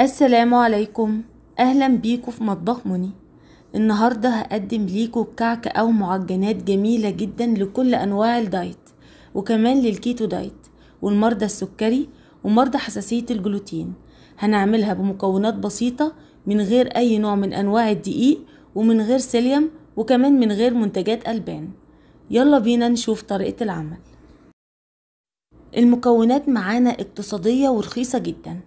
السلام عليكم اهلا بيكم في مطبخ مني النهارده هقدم ليكم كعك او معجنات جميله جدا لكل انواع الدايت وكمان للكيتو دايت والمرضى السكري ومرضى حساسيه الجلوتين هنعملها بمكونات بسيطه من غير اي نوع من انواع الدقيق ومن غير سيليوم وكمان من غير منتجات البان يلا بينا نشوف طريقه العمل المكونات معانا اقتصاديه ورخيصه جدا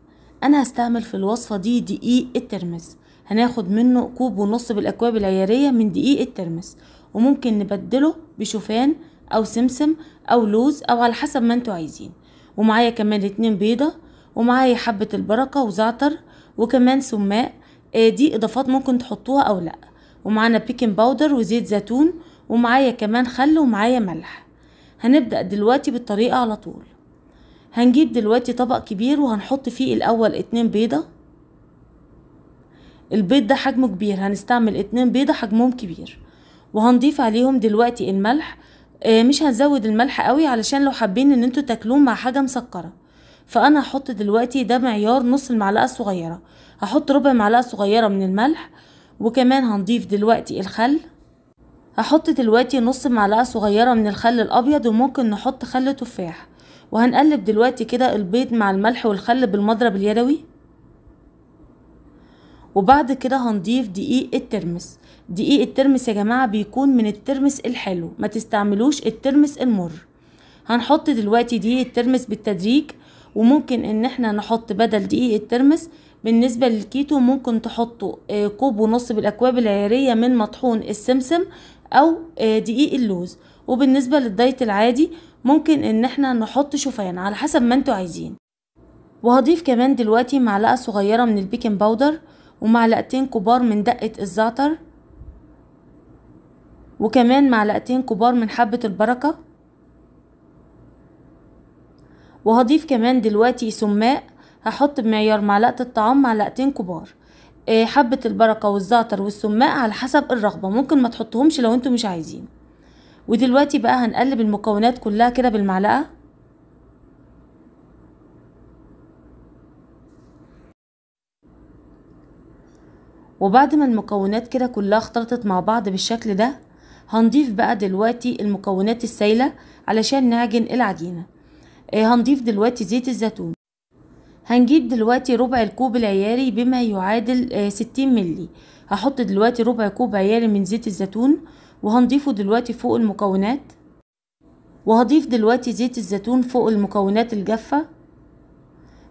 انا هستعمل في الوصفة دي دقيق الترمس هناخد منه كوب ونص بالاكواب العيارية من دقيق الترمس وممكن نبدله بشوفان او سمسم او لوز او على حسب ما انتوا عايزين ومعايا كمان اتنين بيضة ومعايا حبة البركة وزعتر وكمان سماق آه، دي اضافات ممكن تحطوها او لا ومعانا بيكنج باودر وزيت زيتون ومعايا كمان خل ومعايا ملح هنبدأ دلوقتي بالطريقة على طول هنجيب دلوقتي طبق كبير وهنحط فيه الاول اتنين بيضة البيض ده حجمه كبير هنستعمل اتنين بيضة حجمهم كبير وهنضيف عليهم دلوقتي الملح اه مش هنزود الملح قوي علشان لو حابين ان انتوا تاكلوه مع حاجة مسكرة فانا هحط دلوقتي ده معيار نص المعلقة الصغيرة هحط ربع معلقة صغيرة من الملح وكمان هنضيف دلوقتي الخل هحط دلوقتي نص معلقة صغيرة من الخل الابيض وممكن نحط خل تفاح وهنقلب دلوقتي كده البيض مع الملح والخل بالمضرب اليدوي وبعد كده هنضيف دقيق الترمس دقيق الترمس يا جماعة بيكون من الترمس الحلو ما تستعملوش الترمس المر هنحط دلوقتي دقيق الترمس بالتدريج وممكن ان احنا نحط بدل دقيق الترمس بالنسبة للكيتو ممكن تحطوا آه، كوب ونص بالاكواب العيارية من مطحون السمسم او آه، دقيق اللوز وبالنسبة للدايت العادي ممكن ان احنا نحط شوفان على حسب ما انتوا عايزين وهضيف كمان دلوقتي معلقة صغيرة من البيكنج باودر ومعلقتين كبار من دقة الزعتر وكمان معلقتين كبار من حبة البركة وهضيف كمان دلوقتي سماق هحط بمعيار معلقة الطعام معلقتين كبار آه، حبة البركة والزعتر والسماق على حسب الرغبة ممكن ما تحطهمش لو انتوا مش عايزين ودلوقتي بقى هنقلب المكونات كلها كده بالمعلقة وبعد ما المكونات كده كلها اختلطت مع بعض بالشكل ده هنضيف بقى دلوقتي المكونات السايلة علشان نعجن العجينة آه، هنضيف دلوقتي زيت الزيتون هنجيب دلوقتي ربع الكوب العياري بما يعادل آه، ستين ملي هحط دلوقتي ربع كوب عياري من زيت الزيتون وهنضيفه دلوقتي فوق المكونات وهضيف دلوقتي زيت الزيتون فوق المكونات الجافة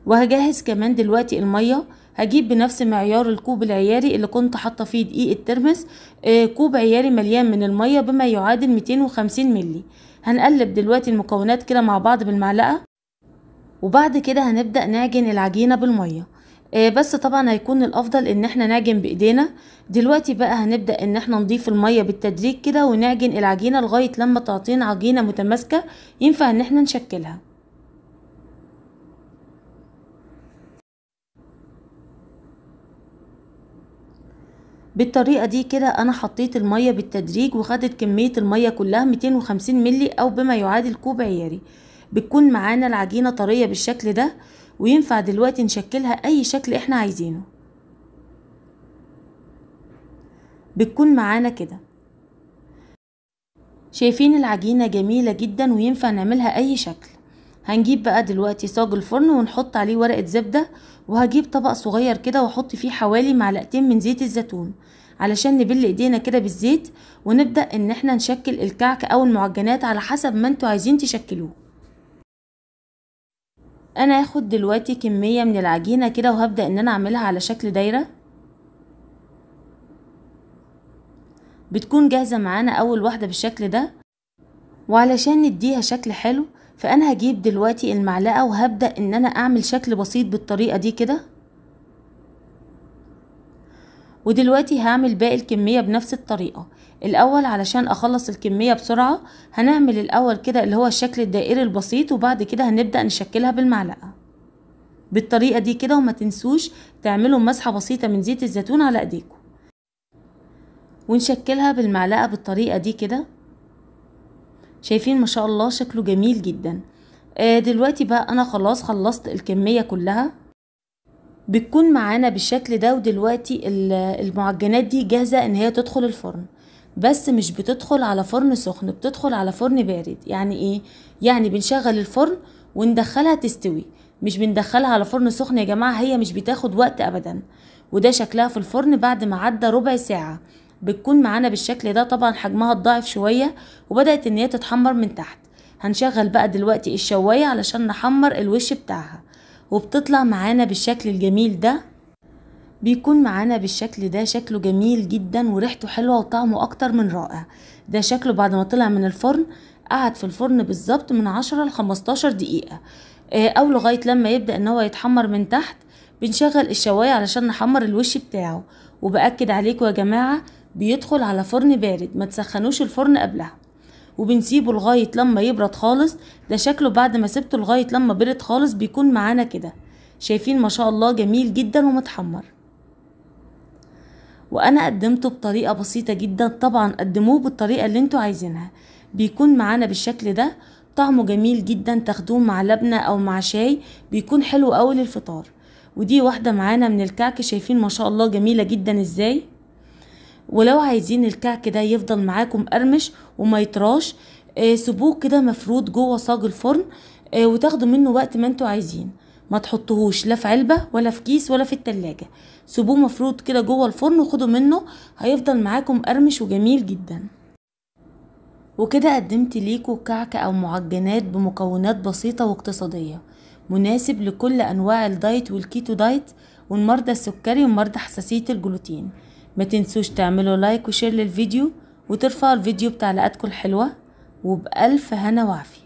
وهجهز كمان دلوقتي المية هجيب بنفس معيار الكوب العياري اللي كنت حاطه فيه دقيق الترمس آه، كوب عياري مليان من المية بما يعادل 250 ملي هنقلب دلوقتي المكونات كده مع بعض بالمعلقة وبعد كده هنبدأ نعجن العجينة بالمية آه، بس طبعا هيكون الافضل ان احنا نعجن بايدينا دلوقتي بقى هنبدا ان احنا نضيف الميه بالتدريج كده ونعجن العجينه لغايه لما تعطينا عجينه متماسكه ينفع ان احنا نشكلها بالطريقه دي كده انا حطيت الميه بالتدريج وخدت كميه الميه كلها 250 ملي او بما يعادل كوب عياري بتكون معانا العجينة طرية بالشكل ده وينفع دلوقتي نشكلها اي شكل احنا عايزينه بتكون معانا كده شايفين العجينة جميلة جدا وينفع نعملها اي شكل هنجيب بقى دلوقتي صاج الفرن ونحط عليه ورقة زبدة وهجيب طبق صغير كده واحط فيه حوالي معلقتين من زيت الزيتون علشان نبل ايدينا كده بالزيت ونبدأ ان احنا نشكل الكعك او المعجنات على حسب ما انتوا عايزين تشكلوه انا هاخد دلوقتي كمية من العجينة كده وهبدأ ان انا اعملها على شكل دايرة بتكون جاهزة معانا اول واحدة بالشكل ده وعلشان نديها شكل حلو فانا هجيب دلوقتي المعلقة وهبدأ ان انا اعمل شكل بسيط بالطريقة دي كده ودلوقتي هعمل باقي الكمية بنفس الطريقة الأول علشان أخلص الكمية بسرعة هنعمل الأول كده اللي هو الشكل الدائري البسيط وبعد كده هنبدأ نشكلها بالمعلقة بالطريقة دي كده وما تنسوش تعملوا مسحة بسيطة من زيت الزيتون على ايديكم ونشكلها بالمعلقة بالطريقة دي كده شايفين ما شاء الله شكله جميل جدا آه، دلوقتي بقى انا خلاص خلصت الكمية كلها بتكون معانا بالشكل ده ودلوقتي المعجنات دي جاهزة ان هي تدخل الفرن بس مش بتدخل على فرن سخن بتدخل على فرن بارد يعني ايه يعني بنشغل الفرن وندخلها تستوي مش بندخلها على فرن سخن يا جماعة هي مش بتاخد وقت ابدا وده شكلها في الفرن بعد ما عدى ربع ساعة بتكون معانا بالشكل ده طبعا حجمها اتضاعف شوية وبدأت ان هي تتحمر من تحت هنشغل بقى دلوقتي الشواية علشان نحمر الوش بتاعها وبتطلع معانا بالشكل الجميل ده بيكون معانا بالشكل ده شكله جميل جدا وريحته حلوة وطعمه أكتر من رائع ده شكله بعد ما طلع من الفرن قعد في الفرن بالظبط من عشرة لخمستاشر دقيقة آه، أو لغاية لما يبدأ إن هو يتحمر من تحت بنشغل الشواية علشان نحمر الوش بتاعه وبأكد عليكم يا جماعة بيدخل على فرن بارد ما تسخنوش الفرن قبلها وبنسيبه لغاية لما يبرد خالص ده شكله بعد ما سبته لغاية لما برد خالص بيكون معانا كده شايفين ما شاء الله جميل جدا ومتحمر وانا قدمته بطريقة بسيطة جدا طبعا قدموه بالطريقة اللي انتوا عايزينها بيكون معانا بالشكل ده طعمه جميل جدا تاخدوه مع لبنة او مع شاي بيكون حلو أوي للفطار ودي واحدة معانا من الكعك شايفين ما شاء الله جميلة جدا ازاي ولو عايزين الكعك ده يفضل معاكم مقرمش وما يطراش آه، سيبوه كده مفرود جوه صاج الفرن آه، وتاخدوا منه وقت ما انتوا عايزين ما تحطوهوش لا في علبة ولا في كيس ولا في التلاجة سيبوه مفروض كده جوه الفرن وخدوا منه هيفضل معاكم مقرمش وجميل جدا وكده قدمت ليكوا كعكة او معجنات بمكونات بسيطة واقتصادية مناسب لكل انواع الدايت والكيتو دايت والمرضى السكري ومرضى حساسية الجلوتين ما تنسوش تعملوا لايك وشير للفيديو وترفعوا الفيديو بتعليقاتكم الحلوة وبألف هنا وعافية